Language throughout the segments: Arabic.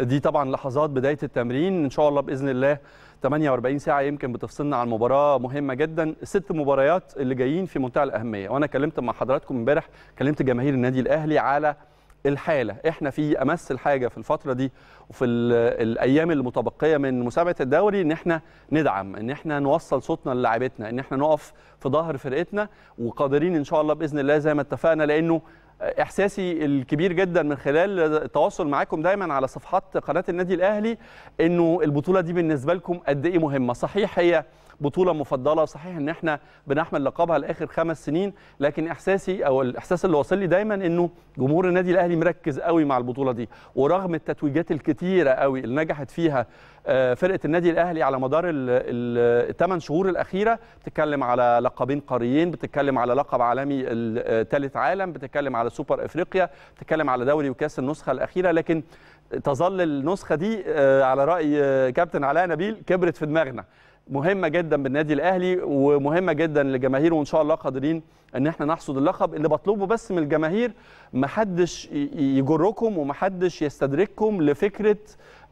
دي طبعا لحظات بدايه التمرين ان شاء الله باذن الله 48 ساعه يمكن بتفصلنا عن مباراه مهمه جدا الست مباريات اللي جايين في منتهى الاهميه وانا كلمت مع حضراتكم امبارح كلمت جماهير النادي الاهلي على الحاله احنا في امس الحاجه في الفتره دي وفي الايام المتبقيه من مسابقه الدوري ان احنا ندعم ان احنا نوصل صوتنا للاعيبتنا ان احنا نقف في ظهر فرقتنا وقادرين ان شاء الله باذن الله زي ما اتفقنا لانه احساسي الكبير جدا من خلال التواصل معاكم دايما على صفحات قناه النادي الاهلي انه البطوله دي بالنسبه لكم قد ايه مهمه صحيح هي بطوله مفضله صحيح ان احنا بنحمل لقبها لاخر خمس سنين لكن احساسي او الاحساس اللي واصل لي دايما انه جمهور النادي الاهلي مركز قوي مع البطوله دي ورغم التتويجات الكتيره قوي اللي نجحت فيها آه، فرقه النادي الاهلي على مدار الثمان شهور الاخيره بتتكلم على لقبين قاريين بتتكلم على لقب عالمي ثالث آه، عالم بتتكلم على على سوبر افريقيا تتكلم على دوري وكاس النسخه الاخيره لكن تظل النسخه دي آه، على راي آه، كابتن علاء نبيل كبرت في دماغنا مهمه جدا بالنادي الاهلي ومهمه جدا لجماهيره وان شاء الله قادرين ان احنا نحصد اللقب اللي بطلبه بس من الجماهير ما حدش يجركم وما حدش يستدرككم لفكره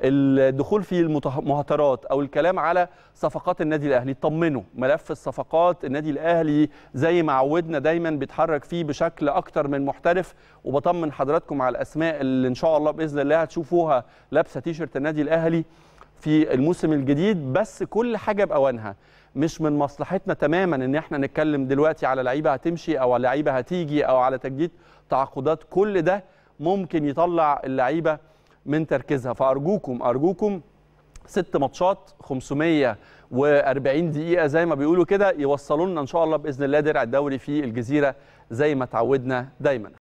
الدخول في المهاترات او الكلام على صفقات النادي الاهلي طمنوا ملف الصفقات النادي الاهلي زي ما عودنا دايما بيتحرك فيه بشكل اكتر من محترف وبطمن حضراتكم على الاسماء اللي ان شاء الله باذن الله هتشوفوها لابسه تيشرت النادي الاهلي في الموسم الجديد بس كل حاجه باوانها مش من مصلحتنا تماما ان احنا نتكلم دلوقتي على لعيبه هتمشي او على لعيبه هتيجي او على تجديد تعاقدات كل ده ممكن يطلع اللعيبه من تركيزها فارجوكم ارجوكم ست ماتشات 540 دقيقه زي ما بيقولوا كده يوصلوا لنا ان شاء الله باذن الله درع الدوري في الجزيره زي ما تعودنا دايما